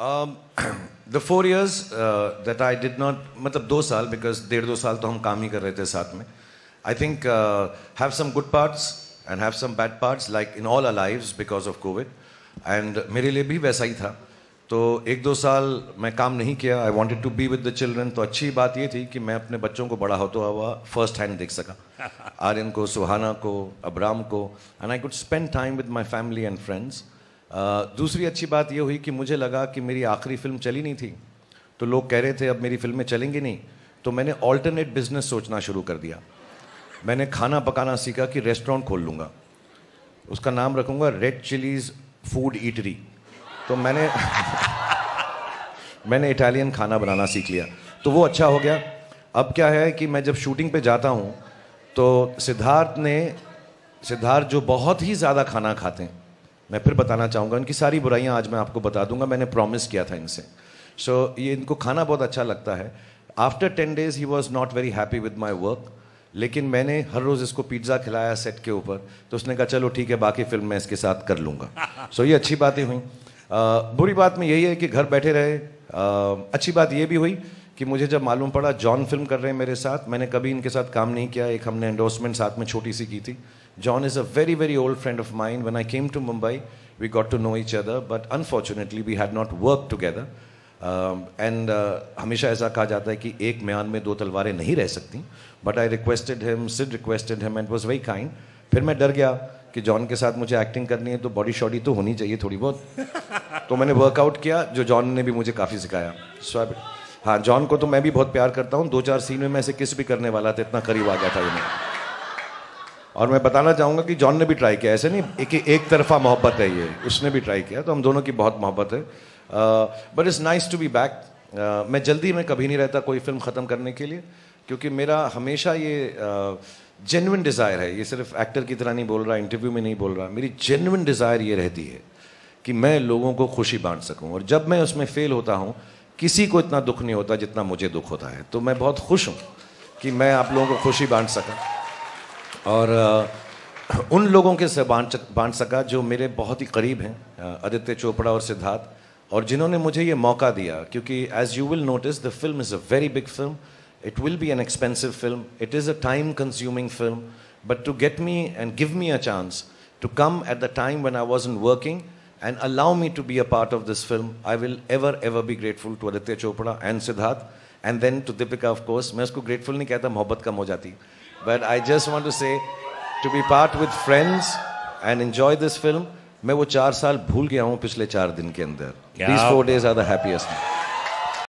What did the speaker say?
The four years that I did not मतलब दो साल बिकॉज डेढ़ दो साल तो हम काम ही कर रहे थे साथ में I think have some good parts and have some bad parts like in all a live because of Covid and मेरे लिए भी वैसा ही था तो एक दो साल मैं काम नहीं किया I wanted to be with the children तो अच्छी बात ये थी कि मैं अपने बच्चों को बड़ा होता हुआ फर्स्ट हैंड देख सका आर्यन को सुहाना को अबराम को and I could spend time with my family and friends दूसरी अच्छी बात यह हुई कि मुझे लगा कि मेरी आखिरी फिल्म चली नहीं थी तो लोग कह रहे थे अब मेरी फिल्में चलेंगी नहीं तो मैंने ऑल्टरनेट बिजनेस सोचना शुरू कर दिया मैंने खाना पकाना सीखा कि रेस्टोरेंट खोल लूँगा उसका नाम रखूँगा रेड चिलीज़ फूड ईटरी तो मैंने मैंने इटालियन खाना बनाना सीख लिया तो वो अच्छा हो गया अब क्या है कि मैं जब शूटिंग पे जाता हूँ तो सिद्धार्थ ने सिद्धार्थ जो बहुत ही ज़्यादा खाना खाते हैं मैं फिर बताना चाहूँगा इनकी सारी बुराइयाँ आज मैं आपको बता दूंगा मैंने प्रॉमिस किया था इनसे सो so, ये इनको खाना बहुत अच्छा लगता है after ten days he was not very happy with my work लेकिन मैंने हर रोज़ इसको पिज्ज़ा खिलाया सेट के ऊपर तो उसने कहा चलो ठीक है बाकी फिल्म मैं इसके साथ कर लूँगा सो so, ये अच्छी बातें हुई आ, बुरी बात में यही है कि घर बैठे रहे आ, अच्छी बात ये भी हुई कि मुझे जब मालूम पड़ा जॉन फिल्म कर रहे हैं मेरे साथ मैंने कभी इनके साथ काम नहीं किया एक हमने एंडोर्समेंट साथ में छोटी सी की थी John is a very, very old friend of mine. When I came to Mumbai, we got to know each other, but unfortunately, we had not worked together. And um, uh, हमेशा ऐसा कहा जाता है कि एक म्यान में दो तलवारें नहीं रह सकती but I requested him Sid requested him and was very kind फिर मैं डर गया कि जॉन के साथ मुझे एक्टिंग करनी है तो बॉडी शॉडी तो होनी चाहिए थोड़ी बहुत तो मैंने वर्कआउट किया जो जॉन ने भी मुझे काफ़ी सिखाया सो हाँ जॉन को तो मैं भी बहुत प्यार करता हूँ दो चार सीन में मैं ऐसे किस भी करने वाला था इतना करीब आ गया था उन्हें और मैं बताना चाहूँगा कि जॉन ने भी ट्राई किया ऐसे नहीं एक एक तरफा मोहब्बत है ये उसने भी ट्राई किया तो हम दोनों की बहुत मोहब्बत है but it's nice to be back मैं जल्दी में कभी नहीं रहता कोई फिल्म ख़त्म करने के लिए क्योंकि मेरा हमेशा ये जेनविन uh, डिज़ायर है ये सिर्फ एक्टर की तरह नहीं बोल रहा इंटरव्यू में नहीं बोल रहा मेरी जेनविन डिज़ायर ये रहती है कि मैं लोगों को खुशी बांट सकूँ और जब मैं उसमें फ़ेल होता हूँ किसी को इतना दुख नहीं होता जितना मुझे दुख होता है तो मैं बहुत खुश हूँ कि मैं आप लोगों को खुशी बांट सका और उन लोगों के से बांट बांट सका जो मेरे बहुत ही करीब हैं आदित्य चोपड़ा और सिद्धार्थ और जिन्होंने मुझे ये मौका दिया क्योंकि as you will notice the film is a very big film it will be an expensive film it is a time consuming film but to get me and give me a chance to come at the time one I was in working and allow me to be a part of this film I will ever ever be grateful to Aditya Chopra and Siddharth and then to Deepika of course मैं उसको grateful नहीं कहता मोहब्बत कम हो जाती but I just want to say to be part with friends and enjoy this film मैं वो चार साल भूल गया हूँ पिछले चार दिन के अंदर these four days are the happiest